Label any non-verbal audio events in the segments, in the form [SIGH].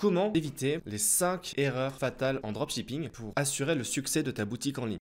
comment éviter les 5 erreurs fatales en dropshipping pour assurer le succès de ta boutique en ligne.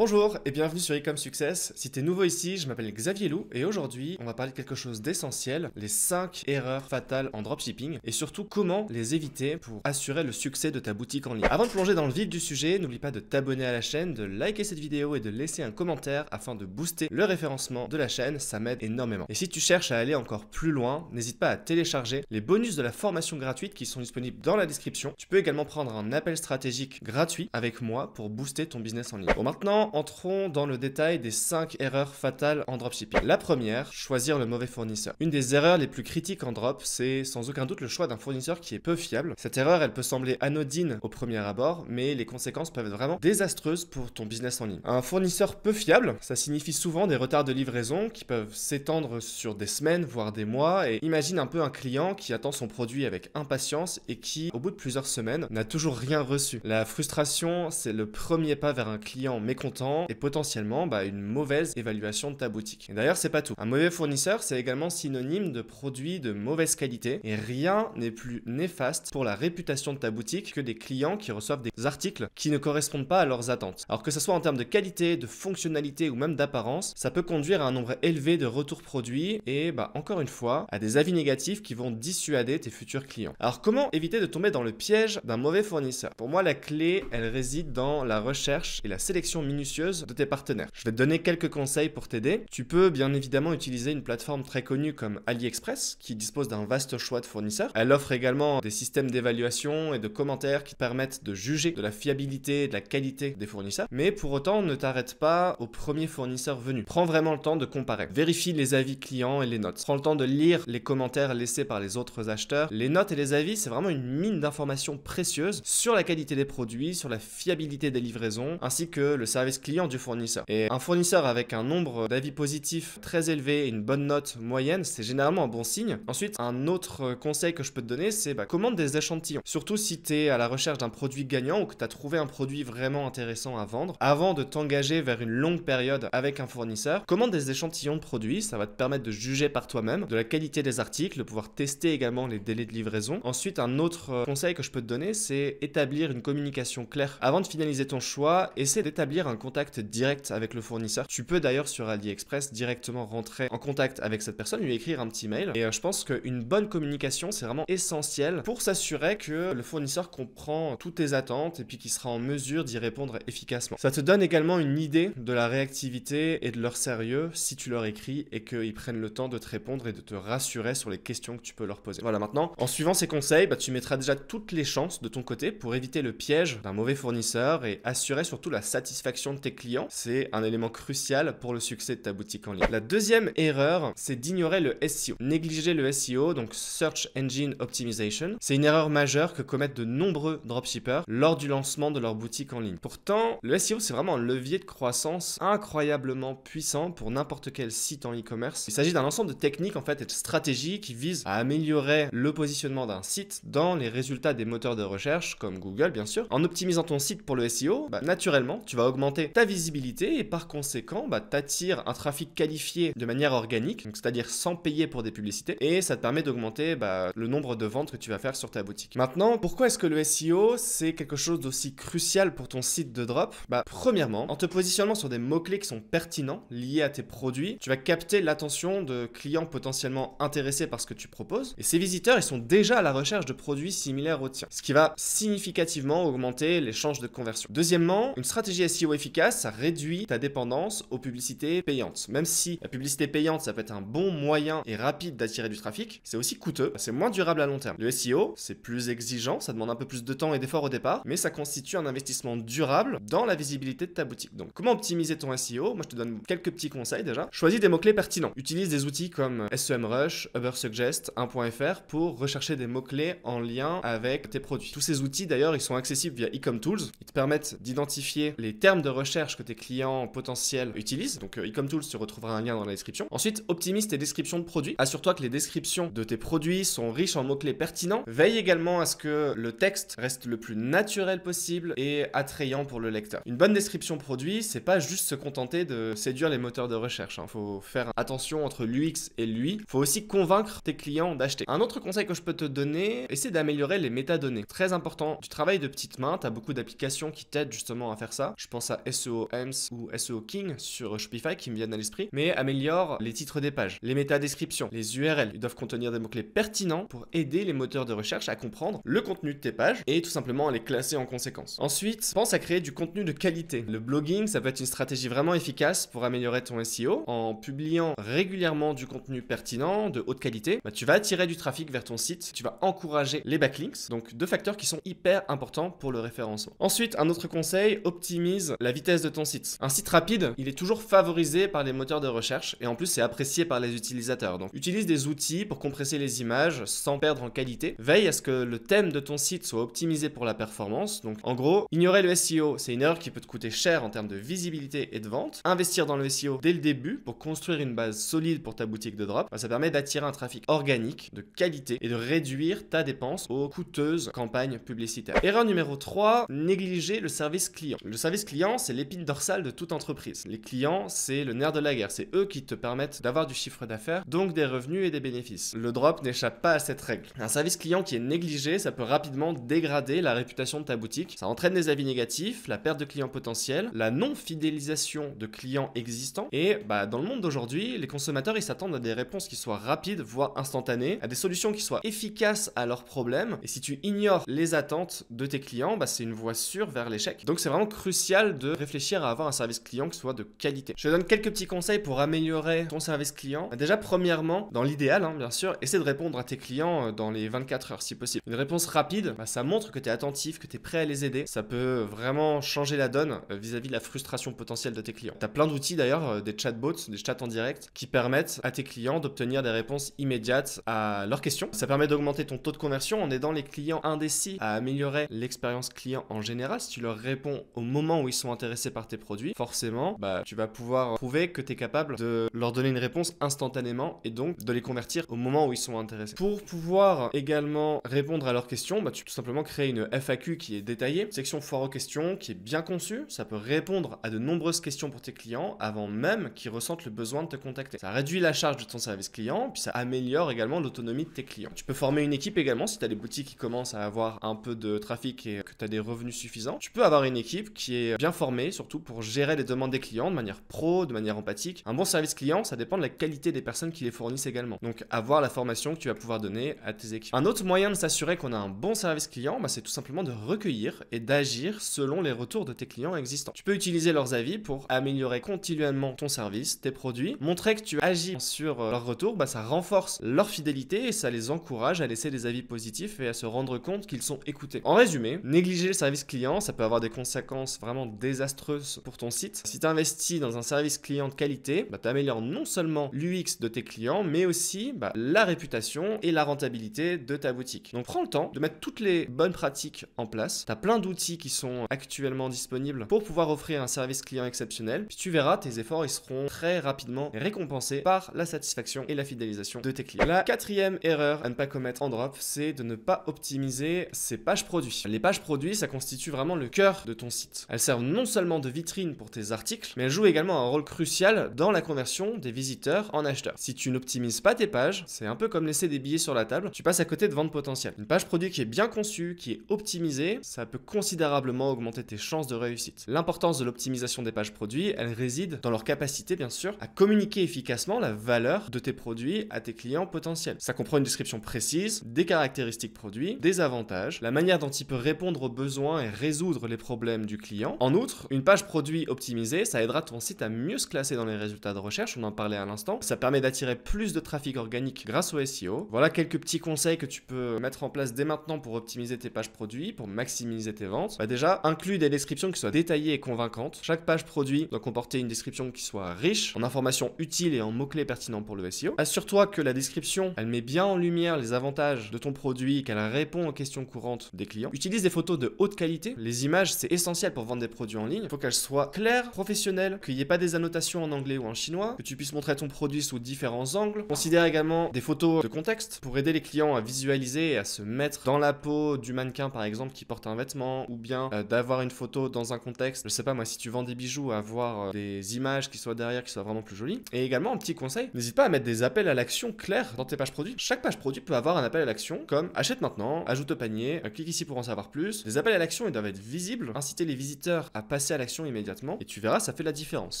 Bonjour et bienvenue sur Ecom Success. Si es nouveau ici, je m'appelle Xavier Lou et aujourd'hui, on va parler de quelque chose d'essentiel, les 5 erreurs fatales en dropshipping et surtout comment les éviter pour assurer le succès de ta boutique en ligne. Avant de plonger dans le vif du sujet, n'oublie pas de t'abonner à la chaîne, de liker cette vidéo et de laisser un commentaire afin de booster le référencement de la chaîne, ça m'aide énormément. Et si tu cherches à aller encore plus loin, n'hésite pas à télécharger les bonus de la formation gratuite qui sont disponibles dans la description. Tu peux également prendre un appel stratégique gratuit avec moi pour booster ton business en ligne. Bon maintenant, entrons dans le détail des 5 erreurs fatales en dropshipping. La première, choisir le mauvais fournisseur. Une des erreurs les plus critiques en drop, c'est sans aucun doute le choix d'un fournisseur qui est peu fiable. Cette erreur, elle peut sembler anodine au premier abord, mais les conséquences peuvent être vraiment désastreuses pour ton business en ligne. Un fournisseur peu fiable, ça signifie souvent des retards de livraison qui peuvent s'étendre sur des semaines, voire des mois, et imagine un peu un client qui attend son produit avec impatience et qui, au bout de plusieurs semaines, n'a toujours rien reçu. La frustration, c'est le premier pas vers un client mécontent et potentiellement bah, une mauvaise évaluation de ta boutique. Et d'ailleurs, c'est pas tout. Un mauvais fournisseur, c'est également synonyme de produits de mauvaise qualité et rien n'est plus néfaste pour la réputation de ta boutique que des clients qui reçoivent des articles qui ne correspondent pas à leurs attentes. Alors que ce soit en termes de qualité, de fonctionnalité ou même d'apparence, ça peut conduire à un nombre élevé de retours produits et bah, encore une fois à des avis négatifs qui vont dissuader tes futurs clients. Alors comment éviter de tomber dans le piège d'un mauvais fournisseur Pour moi, la clé, elle réside dans la recherche et la sélection minimale de tes partenaires. Je vais te donner quelques conseils pour t'aider. Tu peux bien évidemment utiliser une plateforme très connue comme AliExpress qui dispose d'un vaste choix de fournisseurs. Elle offre également des systèmes d'évaluation et de commentaires qui permettent de juger de la fiabilité et de la qualité des fournisseurs. Mais pour autant, ne t'arrête pas au premier fournisseur venu. Prends vraiment le temps de comparer. Vérifie les avis clients et les notes. Prends le temps de lire les commentaires laissés par les autres acheteurs. Les notes et les avis, c'est vraiment une mine d'informations précieuses sur la qualité des produits, sur la fiabilité des livraisons, ainsi que le service client du fournisseur. Et un fournisseur avec un nombre d'avis positifs très élevé et une bonne note moyenne, c'est généralement un bon signe. Ensuite, un autre conseil que je peux te donner, c'est bah, commande des échantillons. Surtout si tu es à la recherche d'un produit gagnant ou que tu as trouvé un produit vraiment intéressant à vendre. Avant de t'engager vers une longue période avec un fournisseur, commande des échantillons de produits, ça va te permettre de juger par toi-même de la qualité des articles, de pouvoir tester également les délais de livraison. Ensuite, un autre euh, conseil que je peux te donner, c'est établir une communication claire. Avant de finaliser ton choix, essaie d'établir un contact direct avec le fournisseur. Tu peux d'ailleurs sur AliExpress directement rentrer en contact avec cette personne, lui écrire un petit mail. Et euh, je pense qu'une bonne communication, c'est vraiment essentiel pour s'assurer que le fournisseur comprend toutes tes attentes et puis qu'il sera en mesure d'y répondre efficacement. Ça te donne également une idée de la réactivité et de leur sérieux si tu leur écris et qu'ils prennent le temps de te répondre et de te rassurer sur les questions que tu peux leur poser. Voilà, maintenant, en suivant ces conseils, bah, tu mettras déjà toutes les chances de ton côté pour éviter le piège d'un mauvais fournisseur et assurer surtout la satisfaction de tes clients. C'est un élément crucial pour le succès de ta boutique en ligne. La deuxième erreur, c'est d'ignorer le SEO. Négliger le SEO, donc Search Engine Optimization, c'est une erreur majeure que commettent de nombreux dropshippers lors du lancement de leur boutique en ligne. Pourtant, le SEO, c'est vraiment un levier de croissance incroyablement puissant pour n'importe quel site en e-commerce. Il s'agit d'un ensemble de techniques en fait et de stratégies qui visent à améliorer le positionnement d'un site dans les résultats des moteurs de recherche comme Google bien sûr. En optimisant ton site pour le SEO, bah, naturellement, tu vas augmenter ta visibilité et par conséquent, bah, t'attires un trafic qualifié de manière organique, c'est-à-dire sans payer pour des publicités, et ça te permet d'augmenter bah, le nombre de ventes que tu vas faire sur ta boutique. Maintenant, pourquoi est-ce que le SEO, c'est quelque chose d'aussi crucial pour ton site de drop bah, Premièrement, en te positionnant sur des mots-clés qui sont pertinents, liés à tes produits, tu vas capter l'attention de clients potentiellement intéressés par ce que tu proposes, et ces visiteurs, ils sont déjà à la recherche de produits similaires aux tiens, ce qui va significativement augmenter les chances de conversion. Deuxièmement, une stratégie SEO efficace ça réduit ta dépendance aux publicités payantes. Même si la publicité payante, ça peut être un bon moyen et rapide d'attirer du trafic, c'est aussi coûteux, c'est moins durable à long terme. Le SEO, c'est plus exigeant, ça demande un peu plus de temps et d'efforts au départ, mais ça constitue un investissement durable dans la visibilité de ta boutique. Donc, comment optimiser ton SEO Moi, je te donne quelques petits conseils déjà. Choisis des mots-clés pertinents. Utilise des outils comme SEMrush, UberSuggest, 1.fr pour rechercher des mots-clés en lien avec tes produits. Tous ces outils, d'ailleurs, ils sont accessibles via Ecom Tools. Ils te permettent d'identifier les termes de recherche recherche que tes clients potentiels utilisent. Donc euh, e-com Tools, tu retrouveras un lien dans la description. Ensuite, optimise tes descriptions de produits. Assure-toi que les descriptions de tes produits sont riches en mots-clés pertinents. Veille également à ce que le texte reste le plus naturel possible et attrayant pour le lecteur. Une bonne description produit, c'est pas juste se contenter de séduire les moteurs de recherche. Hein. Faut faire attention entre l'UX et lui. Faut aussi convaincre tes clients d'acheter. Un autre conseil que je peux te donner, essaie d'améliorer les métadonnées. Très important. tu travailles de petite main, as beaucoup d'applications qui t'aident justement à faire ça. Je pense à SEO ou SEO King sur Shopify qui me viennent à l'esprit, mais améliore les titres des pages, les métadescriptions, les URL. Ils doivent contenir des mots-clés pertinents pour aider les moteurs de recherche à comprendre le contenu de tes pages et tout simplement à les classer en conséquence. Ensuite, pense à créer du contenu de qualité. Le blogging, ça peut être une stratégie vraiment efficace pour améliorer ton SEO. En publiant régulièrement du contenu pertinent, de haute qualité, bah, tu vas attirer du trafic vers ton site, tu vas encourager les backlinks, donc deux facteurs qui sont hyper importants pour le référencement. Ensuite, un autre conseil, optimise la vitesse de ton site. Un site rapide, il est toujours favorisé par les moteurs de recherche et en plus c'est apprécié par les utilisateurs. Donc utilise des outils pour compresser les images sans perdre en qualité. Veille à ce que le thème de ton site soit optimisé pour la performance. Donc en gros, ignorer le SEO, c'est une erreur qui peut te coûter cher en termes de visibilité et de vente. Investir dans le SEO dès le début pour construire une base solide pour ta boutique de drop, ça permet d'attirer un trafic organique, de qualité et de réduire ta dépense aux coûteuses campagnes publicitaires. Erreur numéro 3, négliger le service client. Le service client, c'est l'épine dorsale de toute entreprise. Les clients, c'est le nerf de la guerre. C'est eux qui te permettent d'avoir du chiffre d'affaires, donc des revenus et des bénéfices. Le drop n'échappe pas à cette règle. Un service client qui est négligé, ça peut rapidement dégrader la réputation de ta boutique. Ça entraîne des avis négatifs, la perte de clients potentiels, la non-fidélisation de clients existants. Et bah, dans le monde d'aujourd'hui, les consommateurs, ils s'attendent à des réponses qui soient rapides, voire instantanées, à des solutions qui soient efficaces à leurs problèmes. Et si tu ignores les attentes de tes clients, bah, c'est une voie sûre vers l'échec. Donc c'est vraiment crucial de réfléchir à avoir un service client qui soit de qualité. Je te donne quelques petits conseils pour améliorer ton service client. Bah, déjà, premièrement, dans l'idéal, hein, bien sûr, essaie de répondre à tes clients euh, dans les 24 heures si possible. Une réponse rapide, bah, ça montre que tu es attentif, que tu es prêt à les aider. Ça peut vraiment changer la donne euh, vis-à-vis de la frustration potentielle de tes clients. Tu as plein d'outils d'ailleurs, euh, des chatbots, des chats en direct, qui permettent à tes clients d'obtenir des réponses immédiates à leurs questions. Ça permet d'augmenter ton taux de conversion en aidant les clients indécis à améliorer l'expérience client en général. Si tu leur réponds au moment où ils sont par tes produits, forcément, bah, tu vas pouvoir prouver que tu es capable de leur donner une réponse instantanément et donc de les convertir au moment où ils sont intéressés. Pour pouvoir également répondre à leurs questions, bah, tu tout simplement créer une FAQ qui est détaillée, section foire aux questions qui est bien conçue, ça peut répondre à de nombreuses questions pour tes clients avant même qu'ils ressentent le besoin de te contacter. Ça réduit la charge de ton service client, puis ça améliore également l'autonomie de tes clients. Tu peux former une équipe également si tu as des boutiques qui commencent à avoir un peu de trafic et que tu as des revenus suffisants. Tu peux avoir une équipe qui est bien formée surtout pour gérer les demandes des clients de manière pro, de manière empathique. Un bon service client, ça dépend de la qualité des personnes qui les fournissent également. Donc avoir la formation que tu vas pouvoir donner à tes équipes. Un autre moyen de s'assurer qu'on a un bon service client, bah, c'est tout simplement de recueillir et d'agir selon les retours de tes clients existants. Tu peux utiliser leurs avis pour améliorer continuellement ton service, tes produits, montrer que tu agis sur euh, leurs retours, bah, ça renforce leur fidélité et ça les encourage à laisser des avis positifs et à se rendre compte qu'ils sont écoutés. En résumé, négliger le service client, ça peut avoir des conséquences vraiment désagréables désastreuse pour ton site. Si tu investis dans un service client de qualité, bah, tu améliores non seulement l'UX de tes clients, mais aussi bah, la réputation et la rentabilité de ta boutique. Donc prends le temps de mettre toutes les bonnes pratiques en place. Tu as plein d'outils qui sont actuellement disponibles pour pouvoir offrir un service client exceptionnel. Puis tu verras, tes efforts ils seront très rapidement récompensés par la satisfaction et la fidélisation de tes clients. La quatrième erreur à ne pas commettre en drop, c'est de ne pas optimiser ses pages produits. Les pages produits, ça constitue vraiment le cœur de ton site. Elles servent non seulement de vitrine pour tes articles, mais elle joue également un rôle crucial dans la conversion des visiteurs en acheteurs. Si tu n'optimises pas tes pages, c'est un peu comme laisser des billets sur la table, tu passes à côté de ventes potentielles. Une page produit qui est bien conçue, qui est optimisée, ça peut considérablement augmenter tes chances de réussite. L'importance de l'optimisation des pages produits, elle réside dans leur capacité, bien sûr, à communiquer efficacement la valeur de tes produits à tes clients potentiels. Ça comprend une description précise, des caractéristiques produits, des avantages, la manière dont il peut répondre aux besoins et résoudre les problèmes du client. En outre, une page produit optimisée, ça aidera ton site à mieux se classer dans les résultats de recherche, on en parlait à l'instant. Ça permet d'attirer plus de trafic organique grâce au SEO. Voilà quelques petits conseils que tu peux mettre en place dès maintenant pour optimiser tes pages produits, pour maximiser tes ventes. Bah déjà, inclus des descriptions qui soient détaillées et convaincantes. Chaque page produit doit comporter une description qui soit riche en informations utiles et en mots-clés pertinents pour le SEO. Assure-toi que la description, elle met bien en lumière les avantages de ton produit, qu'elle répond aux questions courantes des clients. Utilise des photos de haute qualité. Les images, c'est essentiel pour vendre des produits ligne, il faut qu'elle soit claire, professionnelle, qu'il n'y ait pas des annotations en anglais ou en chinois, que tu puisses montrer ton produit sous différents angles. Considère également des photos de contexte pour aider les clients à visualiser et à se mettre dans la peau du mannequin par exemple qui porte un vêtement ou bien euh, d'avoir une photo dans un contexte. Je sais pas moi si tu vends des bijoux, avoir euh, des images qui soient derrière qui soient vraiment plus jolies. Et également un petit conseil, n'hésite pas à mettre des appels à l'action clairs dans tes pages produits. Chaque page produit peut avoir un appel à l'action comme achète maintenant, ajoute au panier, euh, clique ici pour en savoir plus. Les appels à l'action doivent être visibles, inciter les visiteurs à passer à l'action immédiatement et tu verras, ça fait la différence.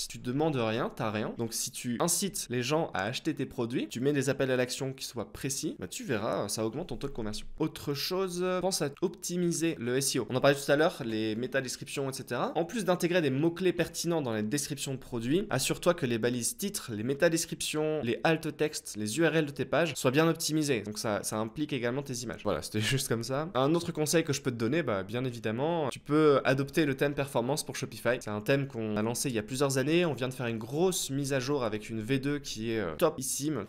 Si tu demandes rien, t'as rien. Donc si tu incites les gens à acheter tes produits, tu mets des appels à l'action qui soient précis, bah, tu verras, ça augmente ton taux de conversion. Autre chose, pense à optimiser le SEO. On en parlait tout à l'heure, les méta-descriptions, etc. En plus d'intégrer des mots-clés pertinents dans les descriptions de produits, assure-toi que les balises titres, les méta-descriptions, les alt textes, les URL de tes pages soient bien optimisées. Donc ça, ça implique également tes images. Voilà, c'était [LAUGHS] juste comme ça. Un autre conseil que je peux te donner, bah, bien évidemment, tu peux adopter le thème performance pour Shopify. C'est un thème qu'on a lancé il y a plusieurs années. On vient de faire une grosse mise à jour avec une V2 qui est euh, topissime.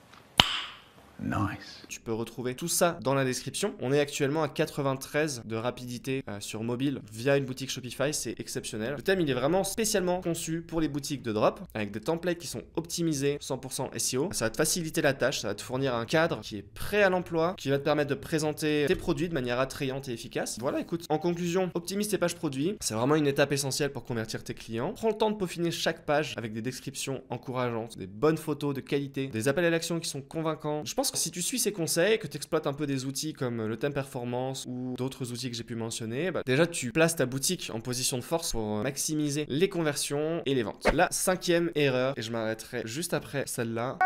Nice. Tu peux retrouver tout ça dans la description. On est actuellement à 93 de rapidité euh, sur mobile via une boutique Shopify, c'est exceptionnel. Le thème il est vraiment spécialement conçu pour les boutiques de drop avec des templates qui sont optimisés 100% SEO. Ça va te faciliter la tâche, ça va te fournir un cadre qui est prêt à l'emploi, qui va te permettre de présenter tes produits de manière attrayante et efficace. Voilà, écoute, en conclusion, optimise tes pages produits, c'est vraiment une étape essentielle pour convertir tes clients. Prends le temps de peaufiner chaque page avec des descriptions encourageantes, des bonnes photos de qualité, des appels à l'action qui sont convaincants. Je pense si tu suis ces conseils, que tu exploites un peu des outils comme le thème performance ou d'autres outils que j'ai pu mentionner, bah, déjà tu places ta boutique en position de force pour maximiser les conversions et les ventes. La cinquième erreur, et je m'arrêterai juste après celle-là.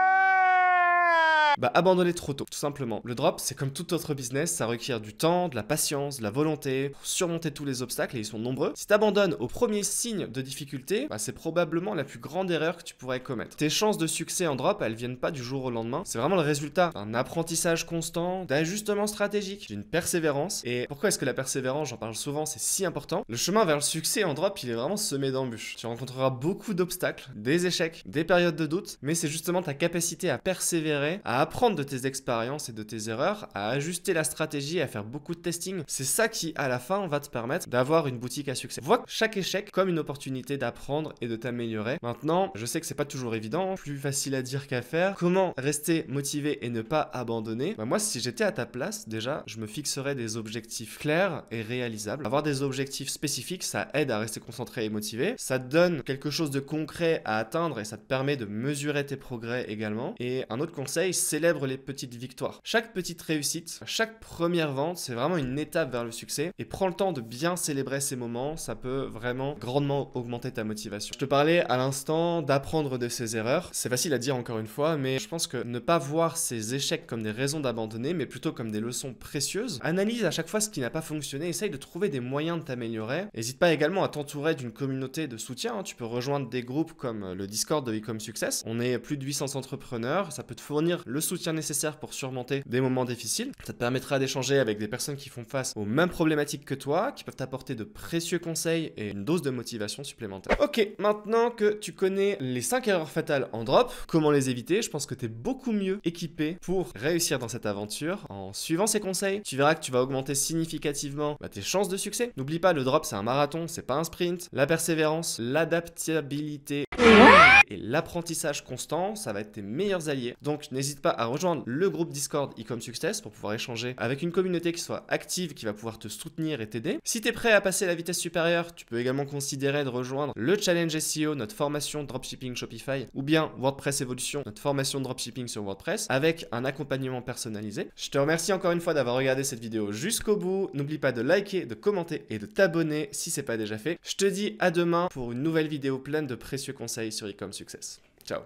Bah abandonner trop tôt, tout simplement. Le drop, c'est comme tout autre business, ça requiert du temps, de la patience, de la volonté, pour surmonter tous les obstacles, et ils sont nombreux. Si t'abandonnes au premier signe de difficulté, bah c'est probablement la plus grande erreur que tu pourrais commettre. Tes chances de succès en drop, elles viennent pas du jour au lendemain, c'est vraiment le résultat d'un apprentissage constant, d'ajustement stratégique, d'une persévérance. Et pourquoi est-ce que la persévérance, j'en parle souvent, c'est si important Le chemin vers le succès en drop, il est vraiment semé d'embûches. Tu rencontreras beaucoup d'obstacles, des échecs, des périodes de doute, mais c'est justement ta capacité à persévérer, à apprendre de tes expériences et de tes erreurs, à ajuster la stratégie, à faire beaucoup de testing. C'est ça qui, à la fin, va te permettre d'avoir une boutique à succès. Vois chaque échec comme une opportunité d'apprendre et de t'améliorer. Maintenant, je sais que c'est pas toujours évident, plus facile à dire qu'à faire. Comment rester motivé et ne pas abandonner bah, Moi, si j'étais à ta place, déjà, je me fixerais des objectifs clairs et réalisables. Avoir des objectifs spécifiques, ça aide à rester concentré et motivé. Ça te donne quelque chose de concret à atteindre et ça te permet de mesurer tes progrès également. Et un autre conseil, c'est célèbre les petites victoires. Chaque petite réussite, chaque première vente, c'est vraiment une étape vers le succès et prends le temps de bien célébrer ces moments, ça peut vraiment grandement augmenter ta motivation. Je te parlais à l'instant d'apprendre de ses erreurs. C'est facile à dire encore une fois, mais je pense que ne pas voir ces échecs comme des raisons d'abandonner, mais plutôt comme des leçons précieuses. Analyse à chaque fois ce qui n'a pas fonctionné, essaye de trouver des moyens de t'améliorer. N'hésite pas également à t'entourer d'une communauté de soutien. Hein. Tu peux rejoindre des groupes comme le Discord de Ecom Success. On est plus de 800 entrepreneurs, ça peut te fournir le soutien nécessaire pour surmonter des moments difficiles. Ça te permettra d'échanger avec des personnes qui font face aux mêmes problématiques que toi, qui peuvent t'apporter de précieux conseils et une dose de motivation supplémentaire. Ok, maintenant que tu connais les 5 erreurs fatales en drop, comment les éviter, je pense que tu es beaucoup mieux équipé pour réussir dans cette aventure. En suivant ces conseils, tu verras que tu vas augmenter significativement bah, tes chances de succès. N'oublie pas, le drop c'est un marathon, c'est pas un sprint. La persévérance, l'adaptabilité et l'apprentissage constant, ça va être tes meilleurs alliés. Donc n'hésite pas à rejoindre le groupe Discord Ecom Success pour pouvoir échanger avec une communauté qui soit active, qui va pouvoir te soutenir et t'aider. Si tu es prêt à passer à la vitesse supérieure, tu peux également considérer de rejoindre le challenge SEO, notre formation dropshipping Shopify ou bien WordPress Evolution, notre formation dropshipping sur WordPress avec un accompagnement personnalisé. Je te remercie encore une fois d'avoir regardé cette vidéo jusqu'au bout. N'oublie pas de liker, de commenter et de t'abonner si ce n'est pas déjà fait. Je te dis à demain pour une nouvelle vidéo pleine de précieux conseils sur e-commerce success. Ciao.